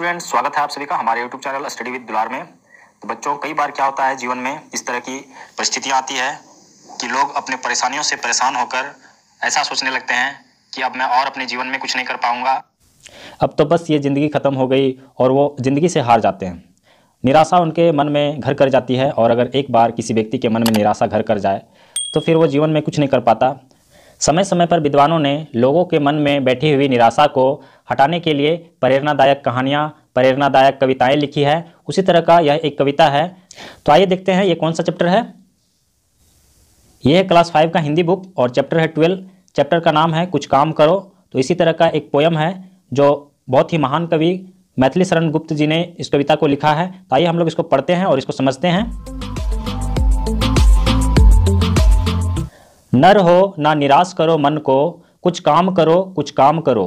student स्वागत है आप सभी का हमारे यूट्यूब चैनल स्टडी विद दुलार में तो बच्चों कई बार क्या होता है जीवन में इस तरह की परिस्थितियाँ आती है कि लोग अपने परेशानियों से परेशान होकर ऐसा सोचने लगते हैं कि अब मैं और अपने जीवन में कुछ नहीं कर पाऊंगा अब तो बस ये ज़िंदगी ख़त्म हो गई और वो ज़िंदगी से हार जाते हैं निराशा उनके मन में घर कर जाती है और अगर एक बार किसी व्यक्ति के मन में निराशा घर कर जाए तो फिर वो जीवन में कुछ नहीं कर पाता समय समय पर विद्वानों ने लोगों के मन में बैठी हुई निराशा को हटाने के लिए प्रेरणादायक कहानियाँ प्रेरणादायक कविताएँ लिखी है उसी तरह का यह एक कविता है तो आइए देखते हैं ये कौन सा चैप्टर है यह है क्लास फाइव का हिंदी बुक और चैप्टर है ट्वेल्व चैप्टर का नाम है कुछ काम करो तो इसी तरह का एक पोयम है जो बहुत ही महान कवि मैथिली शरण गुप्त जी ने इस कविता को लिखा है तो आइए हम लोग इसको पढ़ते हैं और इसको समझते हैं नर हो ना निराश करो मन को कुछ काम करो कुछ काम करो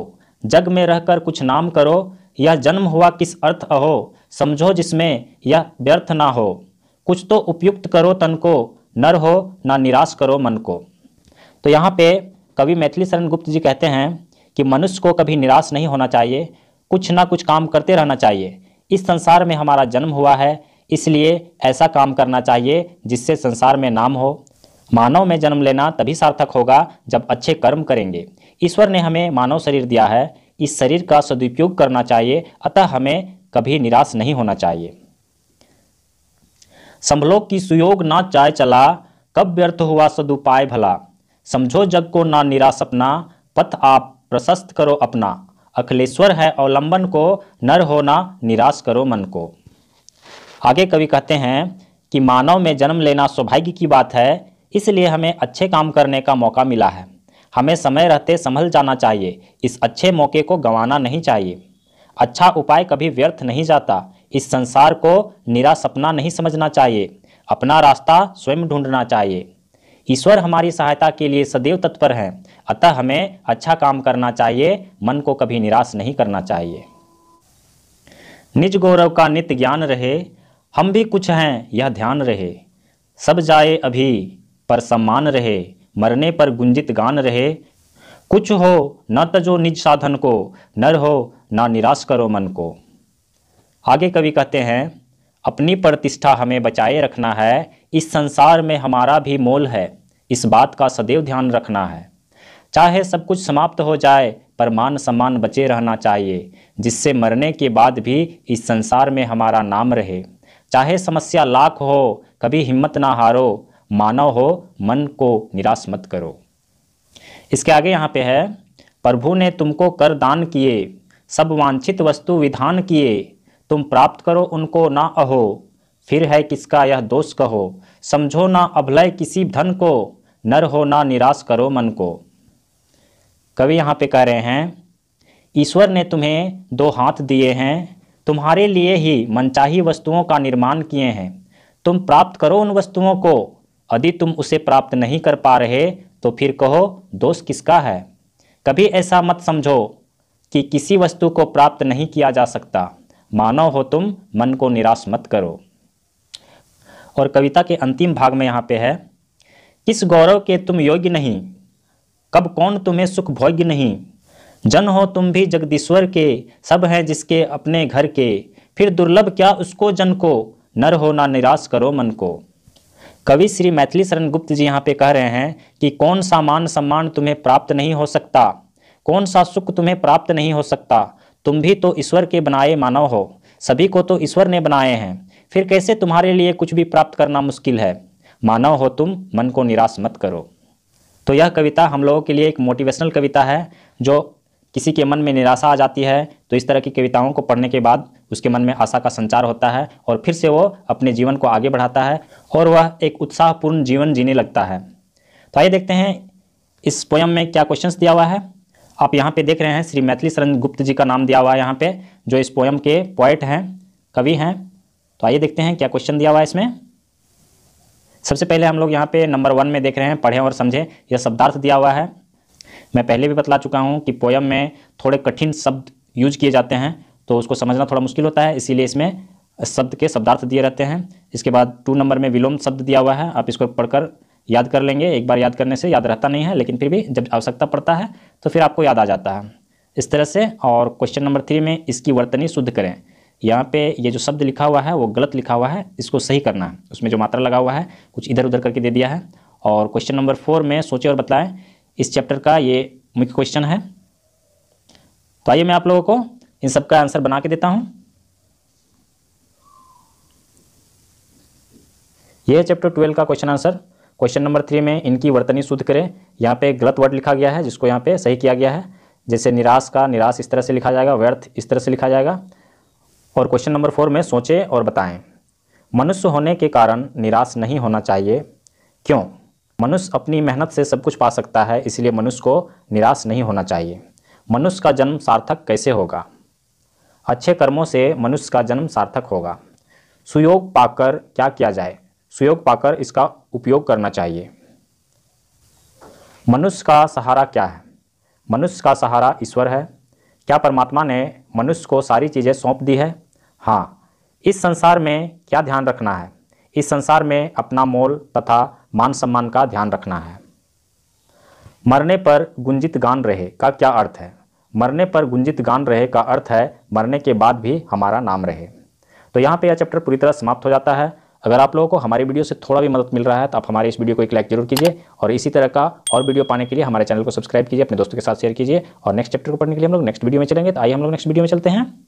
जग में रहकर कुछ नाम करो यह जन्म हुआ किस अर्थ अहो समझो जिसमें यह व्यर्थ ना हो कुछ तो उपयुक्त करो तन को नर हो ना निराश करो मन को तो यहाँ पे कवि मैथिली शरण गुप्त जी कहते हैं कि मनुष्य को कभी निराश नहीं होना चाहिए कुछ ना कुछ काम करते रहना चाहिए इस संसार में हमारा जन्म हुआ है इसलिए ऐसा काम करना चाहिए जिससे संसार में नाम हो मानव में जन्म लेना तभी सार्थक होगा जब अच्छे कर्म करेंगे ईश्वर ने हमें मानव शरीर दिया है इस शरीर का सदुपयोग करना चाहिए अतः हमें कभी निराश नहीं होना चाहिए संभलोक की सुयोग ना चाय चला कब व्यर्थ हुआ सदुपाय भला समझो जग को ना निराश अपना पथ आप प्रशस्त करो अपना अखिलेश्वर है अवलंबन को नर होना निराश करो मन को आगे कवि कहते हैं कि मानव में जन्म लेना सौभाग्य की बात है इसलिए हमें अच्छे काम करने का मौका मिला है हमें समय रहते संभल जाना चाहिए इस अच्छे मौके को गंवाना नहीं चाहिए अच्छा उपाय कभी व्यर्थ नहीं जाता इस संसार को निरा सपना नहीं समझना चाहिए अपना रास्ता स्वयं ढूंढना चाहिए ईश्वर हमारी सहायता के लिए सदैव तत्पर हैं अतः हमें अच्छा काम करना चाहिए मन को कभी निराश नहीं करना चाहिए निज गौरव का नित्य ज्ञान रहे हम भी कुछ हैं यह ध्यान रहे सब जाए अभी पर सम्मान रहे मरने पर गुंजित गान रहे कुछ हो न तजो निज साधन को नर हो ना निराश करो मन को आगे कवि कहते हैं अपनी प्रतिष्ठा हमें बचाए रखना है इस संसार में हमारा भी मोल है इस बात का सदैव ध्यान रखना है चाहे सब कुछ समाप्त हो जाए पर मान सम्मान बचे रहना चाहिए जिससे मरने के बाद भी इस संसार में हमारा नाम रहे चाहे समस्या लाख हो कभी हिम्मत ना हारो मानव हो मन को निराश मत करो इसके आगे यहाँ पे है प्रभु ने तुमको कर दान किए सब वांछित वस्तु विधान किए तुम प्राप्त करो उनको ना अहो फिर है किसका यह दोष कहो समझो ना अभलय किसी धन को नर हो ना निराश करो मन को कवि यहाँ पे कह रहे हैं ईश्वर ने तुम्हें दो हाथ दिए हैं तुम्हारे लिए ही मनचाही वस्तुओं का निर्माण किए हैं तुम प्राप्त करो उन वस्तुओं को यदि तुम उसे प्राप्त नहीं कर पा रहे तो फिर कहो दोष किसका है कभी ऐसा मत समझो कि किसी वस्तु को प्राप्त नहीं किया जा सकता मानव हो तुम मन को निराश मत करो और कविता के अंतिम भाग में यहाँ पे है किस गौरव के तुम योग्य नहीं कब कौन तुम्हें सुख भोग्य नहीं जन हो तुम भी जगदीश्वर के सब हैं जिसके अपने घर के फिर दुर्लभ क्या उसको जन को नर हो ना निराश करो मन को कवि श्री मैथिली शरण गुप्त जी यहाँ पे कह रहे हैं कि कौन सा मान सम्मान तुम्हें प्राप्त नहीं हो सकता कौन सा सुख तुम्हें प्राप्त नहीं हो सकता तुम भी तो ईश्वर के बनाए मानव हो सभी को तो ईश्वर ने बनाए हैं फिर कैसे तुम्हारे लिए कुछ भी प्राप्त करना मुश्किल है मानव हो तुम मन को निराश मत करो तो यह कविता हम लोगों के लिए एक मोटिवेशनल कविता है जो किसी के मन में निराशा आ जाती है तो इस तरह की कविताओं को पढ़ने के बाद उसके मन में आशा का संचार होता है और फिर से वो अपने जीवन को आगे बढ़ाता है और वह एक उत्साहपूर्ण जीवन जीने लगता है तो आइए देखते हैं इस पोयम में क्या क्वेश्चंस दिया हुआ है आप यहाँ पे देख रहे हैं श्री मैथिली शरण गुप्त जी का नाम दिया हुआ है यहाँ पे जो इस पोयम के पॉइट हैं कवि हैं तो आइए देखते हैं क्या क्वेश्चन दिया हुआ है इसमें सबसे पहले हम लोग यहाँ पे नंबर वन में देख रहे हैं पढ़ें और समझें यह शब्दार्थ दिया हुआ है मैं पहले भी बतला चुका हूँ कि पोयम में थोड़े कठिन शब्द यूज किए जाते हैं तो उसको समझना थोड़ा मुश्किल होता है इसीलिए इसमें शब्द के शब्दार्थ दिए रहते हैं इसके बाद टू नंबर में विलोम शब्द दिया हुआ है आप इसको पढ़कर याद कर लेंगे एक बार याद करने से याद रहता नहीं है लेकिन फिर भी जब आवश्यकता पड़ता है तो फिर आपको याद आ जाता है इस तरह से और क्वेश्चन नंबर थ्री में इसकी वर्तनी शुद्ध करें यहाँ पे ये जो शब्द लिखा हुआ है वो गलत लिखा हुआ है इसको सही करना है उसमें जो मात्रा लगा हुआ है कुछ इधर उधर करके दे दिया है और क्वेश्चन नंबर फोर में सोचें और बताएं इस चैप्टर का ये मुख्य क्वेश्चन है तो आइए मैं आप लोगों को इन सब का आंसर बना के देता हूँ यह चैप्टर ट्वेल्व का question answer question number three में इनकी वर्तनी शुद्ध करें यहाँ पे गलत वर्ड लिखा गया है जिसको यहाँ पे सही किया गया है जैसे निराश का निराश इस तरह से लिखा जाएगा व्यर्थ इस तरह से लिखा जाएगा और क्वेश्चन नंबर फोर में सोचें और बताएं मनुष्य होने के कारण निराश नहीं होना चाहिए क्यों मनुष्य अपनी मेहनत से सब कुछ पा सकता है इसलिए मनुष्य को निराश नहीं होना चाहिए मनुष्य का जन्म सार्थक कैसे होगा अच्छे कर्मों से मनुष्य का जन्म सार्थक होगा सुयोग पाकर क्या किया जाए सुयोग पाकर इसका उपयोग करना चाहिए मनुष्य का सहारा क्या है मनुष्य का सहारा ईश्वर है क्या परमात्मा ने मनुष्य को सारी चीज़ें सौंप दी है हाँ इस संसार में क्या ध्यान रखना है इस संसार में अपना मोल तथा मान सम्मान का ध्यान रखना है मरने पर गुंजित गान रहे का क्या अर्थ है मरने पर गुंजित गान रहे का अर्थ है मरने के बाद भी हमारा नाम रहे तो यहाँ पे यह चैप्टर पूरी तरह समाप्त हो जाता है अगर आप लोगों को हमारी वीडियो से थोड़ा भी मदद मिल रहा है तो आप हमारे इस वीडियो को एक लाइक जरूर कीजिए और इसी तरह का और वीडियो पाने के लिए हमारे चैनल को सब्सक्राइब कीजिए अपने दोस्तों के साथ शेयर कीजिए और नेक्स्ट चैप्टर को पढ़ने के लिए हम लोग नेक्स्ट वीडियो में चलेंगे तो आइए हम लोग नेक्स्ट वीडियो में चलते हैं